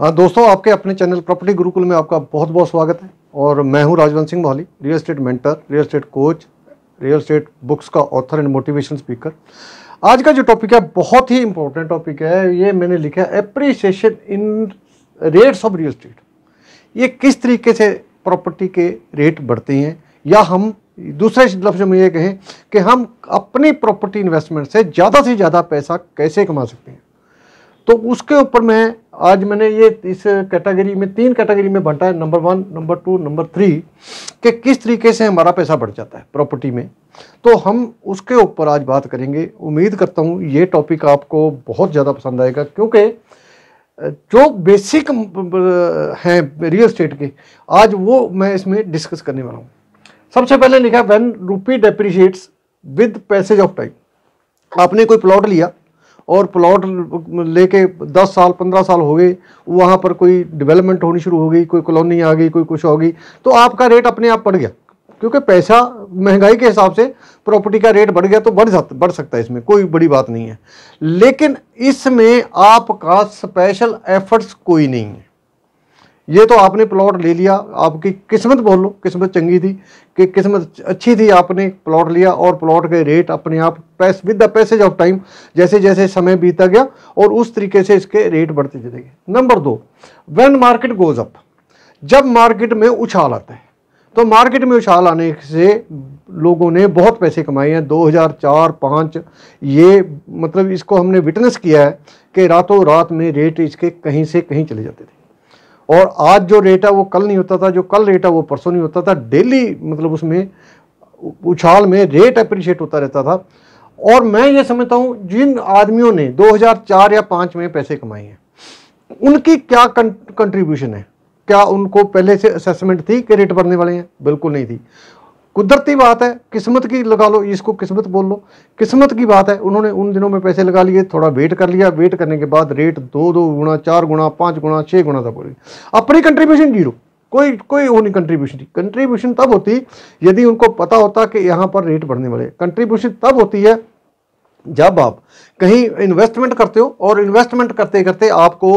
हाँ दोस्तों आपके अपने चैनल प्रॉपर्टी गुरुकुल में आपका बहुत बहुत स्वागत है और मैं हूँ Rajwant Singh Mohali real estate mentor real estate coach real estate books का ऑथर एंड मोटिवेशन स्पीकर आज का जो टॉपिक है बहुत ही इंपॉर्टेंट टॉपिक है ये मैंने लिखा है appreciation in rates of real estate ये किस तरीके से प्रॉपर्टी के रेट बढ़ते हैं या हम दूसरे लफ्ज मतलब में ये कहें कि हम अपनी प्रॉपर्टी इन्वेस्टमेंट से ज़्यादा से ज़्यादा पैसा कैसे कमा सकते हैं तो उसके ऊपर मैं आज मैंने ये इस कैटेगरी में तीन कैटेगरी में बांटा है number one number two number three कि किस तरीके से हमारा पैसा बढ़ जाता है प्रॉपर्टी में तो हम उसके ऊपर आज बात करेंगे उम्मीद करता हूँ ये टॉपिक आपको बहुत ज़्यादा पसंद आएगा क्योंकि जो बेसिक हैं रियल स्टेट के आज वो मैं इसमें डिस्कस करने वाला हूँ सबसे पहले लिखा one rupee depreciates with passage of time आपने कोई प्लॉट लिया और प्लॉट लेके 10 साल 15 साल हो गए वहाँ पर कोई डेवलपमेंट होनी शुरू हो गई कोई कॉलोनी आ गई कोई कुछ हो गई तो आपका रेट अपने आप बढ़ गया क्योंकि पैसा महंगाई के हिसाब से प्रॉपर्टी का रेट बढ़ गया तो बढ़ जाता बढ़ सकता है इसमें कोई बड़ी बात नहीं है लेकिन इसमें आपका स्पेशल एफर्ट्स कोई नहीं है ये तो आपने प्लॉट ले लिया आपकी किस्मत बोल लो किस्मत चंगी थी कि किस्मत अच्छी थी आपने प्लॉट लिया और प्लॉट के रेट अपने आप pace with the passage of time जैसे जैसे समय बीता गया और उस तरीके से इसके रेट बढ़ते चले गए नंबर दो व्हेन मार्केट गोज अप जब मार्केट में उछाल आता है तो मार्केट में उछाल आने से लोगों ने बहुत पैसे कमाए हैं 2004 5 ये मतलब इसको हमने विटनेस किया है कि रातों रात में रेट इसके कहीं से कहीं चले जाते थे और आज जो रेट है वो कल नहीं होता था जो कल रेट है वो परसों नहीं होता था डेली मतलब उसमें उछाल में रेट अप्रिशिएट होता रहता था और मैं ये समझता हूँ जिन आदमियों ने 2004 या 5 में पैसे कमाए हैं उनकी क्या कंट्रीब्यूशन है क्या उनको पहले से असेसमेंट थी कि रेट बढ़ने वाले हैं बिल्कुल नहीं थी कुदरती बात है किस्मत की लगा लो इसको किस्मत बोल लो किस्मत की बात है उन्होंने उन दिनों में पैसे लगा लिए थोड़ा वेट कर लिया वेट करने के बाद रेट दो दो गुना चार गुना पाँच गुना छः गुना था बोली अपनी कंट्रीब्यूशन जीरो कोई कोई वो नहीं कंट्रीब्यूशन कंट्रीब्यूशन तब होती यदि उनको पता होता कि यहाँ पर रेट बढ़ने वाले कंट्रीब्यूशन तब होती है जब आप कहीं इन्वेस्टमेंट करते हो और इन्वेस्टमेंट करते करते आपको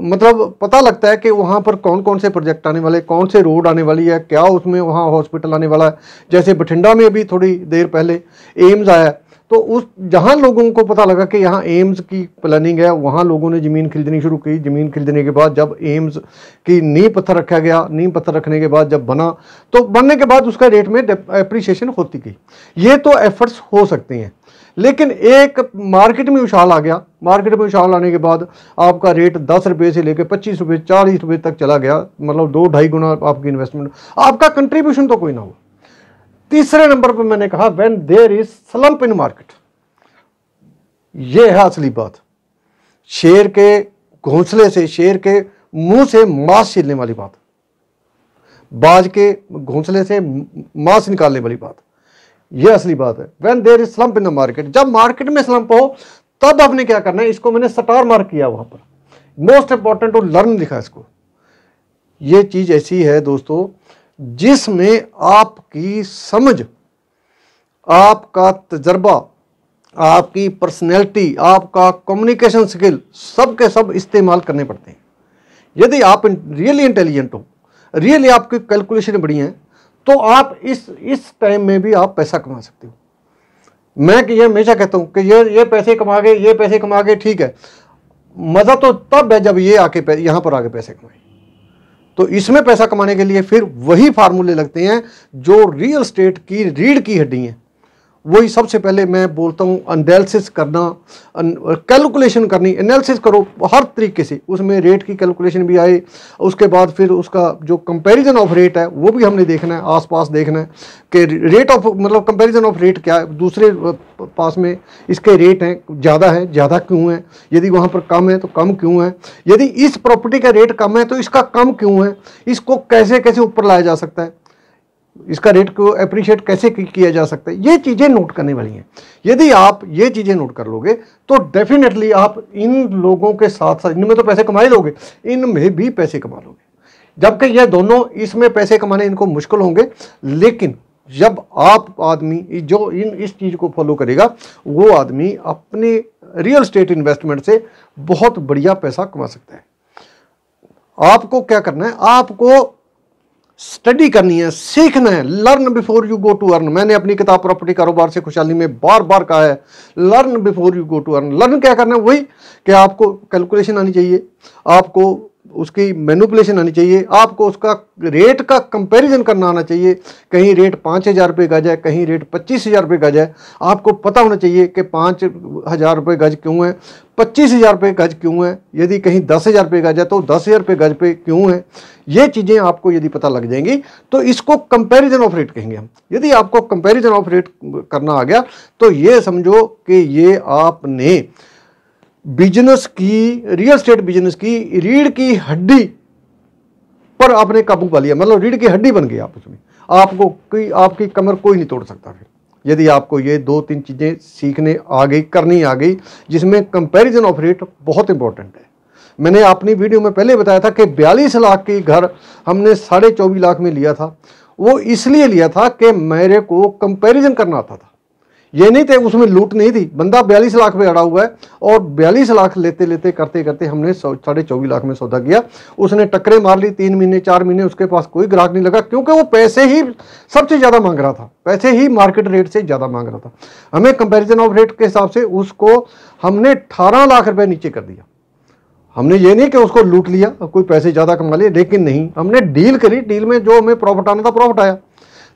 मतलब पता लगता है कि वहाँ पर कौन कौन से प्रोजेक्ट आने वाले कौन से रोड आने वाली है क्या उसमें वहाँ हॉस्पिटल आने वाला है जैसे बठिंडा में भी थोड़ी देर पहले एम्स आया तो उस जहाँ लोगों को पता लगा कि यहाँ एम्स की प्लानिंग है वहाँ लोगों ने ज़मीन खरीदनी शुरू की ज़मीन खरीदने के बाद जब एम्स की नींव पत्थर रखा गया नींव पत्थर रखने के बाद जब बना तो बनने के बाद उसका रेट में अप्रिशिएशन होती गई ये तो एफर्ट्स हो सकते हैं लेकिन एक मार्केट में उछाल आ गया मार्केट में उछाल आने के बाद आपका रेट दस रुपये से लेकर पच्चीस रुपये चालीस रुपये तक चला गया मतलब दो ढाई गुना आपकी इन्वेस्टमेंट आपका कंट्रीब्यूशन तो कोई ना हो तीसरे नंबर पर मैंने कहा when there is slump in market यह है असली बात शेर के घोंसले से शेर के मुंह से मांस छीलने वाली बात बाज के घोंसले से मांस निकालने वाली बात यह असली बात है when there is slump in the market जब मार्केट में स्लम्प हो तब आपने क्या करना है इसको मैंने स्टार मार्क किया वहां पर मोस्ट इंपॉर्टेंट टू लर्न लिखा इसको ये चीज़ ऐसी है दोस्तों जिसमें आपकी समझ आपका तजर्बा आपकी पर्सनैलिटी आपका कम्युनिकेशन स्किल सब के सब इस्तेमाल करने पड़ते हैं यदि आप रियली इंटेलिजेंट हो रियली आपकी कैलकुलेशन बड़ी हैं तो आप इस इस टाइम में भी आप पैसा कमा सकते हो मैं कि ये हमेशा कहता हूँ कि ये ये पैसे कमा गए ये पैसे कमा गए ठीक है मज़ा तो तब है जब ये आके यहाँ पर आके पैसे कमाए तो इसमें पैसा कमाने के लिए फिर वही फार्मूले लगते हैं जो रियल स्टेट की रीढ़ की हड्डी हैं वही सबसे पहले मैं बोलता हूँ एनालिसिस करना कैलकुलेशन करनी एनालिसिस करो हर तरीके से उसमें रेट की कैलकुलेशन भी आए उसके बाद फिर उसका जो कंपैरिजन ऑफ रेट है वो भी हमने देखना है आसपास देखना है कि रेट ऑफ मतलब कंपैरिजन ऑफ रेट क्या है दूसरे पास में इसके रेट हैं ज़्यादा है ज़्यादा क्यों है यदि वहाँ पर कम है तो कम क्यों है यदि इस प्रॉपर्टी का रेट कम है तो इसका कम क्यों है इसको कैसे कैसे ऊपर लाया जा सकता है इसका रेट को अप्रिशिएट कैसे किया जा सकता है ये चीज़ें नोट करने वाली हैं यदि आप ये चीज़ें नोट कर लोगे तो डेफिनेटली आप इन लोगों के साथ साथ इनमें तो पैसे कमाए लोगे इनमें भी पैसे कमा लोगे जबकि यह दोनों इसमें पैसे कमाने इनको मुश्किल होंगे लेकिन जब आप आदमी जो इन इस चीज़ को फॉलो करेगा वो आदमी अपने रियल स्टेट इन्वेस्टमेंट से बहुत बढ़िया पैसा कमा सकता है आपको क्या करना है आपको स्टडी करनी है सीखना है learn before you go to earn मैंने अपनी किताब प्रॉपर्टी कारोबार से खुशहाली में बार बार कहा है learn before you go to earn learn क्या करना है वही कि आपको कैलकुलेशन आनी चाहिए आपको उसकी मैनुपलेशन आनी चाहिए आपको उसका रेट का कंपैरिजन करना आना चाहिए कहीं रेट पाँच हज़ार रुपये गज है कहीं रेट पच्चीस हज़ार रुपये गज है आपको पता होना चाहिए कि पाँच हज़ार रुपये गज क्यों है पच्चीस हज़ार रुपये गज क्यों है यदि कहीं दस हज़ार रुपये गज है तो दस हज़ार रुपये गज पे क्यों है ये चीज़ें आपको यदि पता लग जाएंगी तो इसको कंपेरिजन ऑफ रेट कहेंगे हम यदि आपको कंपेरिजन ऑफ रेट करना आ गया तो ये समझो कि ये आपने बिजनेस की रियल स्टेट बिजनेस की रीढ़ की हड्डी पर आपने काबू पा लिया मतलब रीढ़ की हड्डी बन गई आप उसमें आपको कोई आपकी कमर कोई नहीं तोड़ सकता फिर यदि आपको ये दो तीन चीज़ें सीखने आ गई करनी आ गई जिसमें कंपैरिजन ऑफ रेट बहुत इंपॉर्टेंट है मैंने अपनी वीडियो में पहले बताया था कि बयालीस लाख की घर हमने साढ़े चौबीस लाख में लिया था वो इसलिए लिया था कि मेरे को कंपैरिजन करना आता था ये नहीं थे उसमें लूट नहीं थी बंदा बयालीस लाख में अड़ा हुआ है और बयालीस लाख लेते लेते करते करते हमने साढ़े चौबीस लाख में सौदा किया उसने टकरे मार ली तीन महीने चार महीने उसके पास कोई ग्राहक नहीं लगा क्योंकि वो पैसे ही सबसे ज़्यादा मांग रहा था पैसे ही मार्केट रेट से ज़्यादा मांग रहा था हमें कंपेरिजन ऑफ रेट के हिसाब से उसको हमने अठारह लाख रुपये नीचे कर दिया हमने ये नहीं कि उसको लूट लिया कोई पैसे ज़्यादा कमा लिए लेकिन नहीं हमने डील करी डील में जो हमें प्रॉफिट आना था प्रॉफिट आया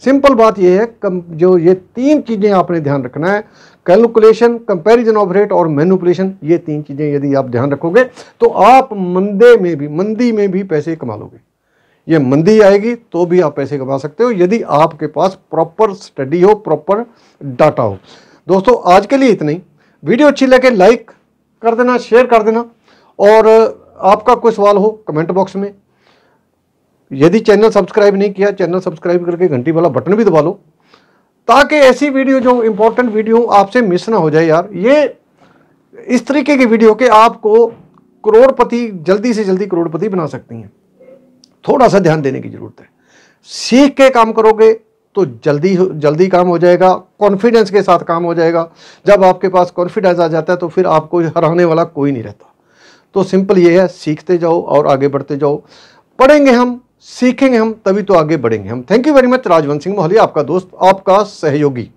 सिंपल बात यह है कम जो ये तीन चीज़ें आपने ध्यान रखना है कैलकुलेशन कंपैरिजन ऑफ रेट और मैनुपलेशन ये तीन चीज़ें यदि आप ध्यान रखोगे तो आप मंदे में भी मंदी में भी पैसे कमा लोगे ये मंदी आएगी तो भी आप पैसे कमा सकते हो यदि आपके पास प्रॉपर स्टडी हो प्रॉपर डाटा हो दोस्तों आज के लिए इतनी वीडियो अच्छी लगे लाइक कर देना शेयर कर देना और आपका कोई सवाल हो कमेंट बॉक्स में यदि चैनल सब्सक्राइब नहीं किया चैनल सब्सक्राइब करके घंटी वाला बटन भी दबा लो ताकि ऐसी वीडियो जो इंपॉर्टेंट वीडियो आपसे मिस ना हो जाए यार ये इस तरीके की वीडियो के आपको करोड़पति जल्दी से जल्दी करोड़पति बना सकती हैं थोड़ा सा ध्यान देने की ज़रूरत है सीख के काम करोगे तो जल्दी जल्दी काम हो जाएगा कॉन्फिडेंस के साथ काम हो जाएगा जब आपके पास कॉन्फिडेंस आ जाता है तो फिर आपको हराने वाला कोई नहीं रहता तो सिंपल ये है सीखते जाओ और आगे बढ़ते जाओ पढ़ेंगे हम सीखेंगे हम तभी तो आगे बढ़ेंगे हम thank you very much Rajwant Singh Mohli आपका दोस्त आपका सहयोगी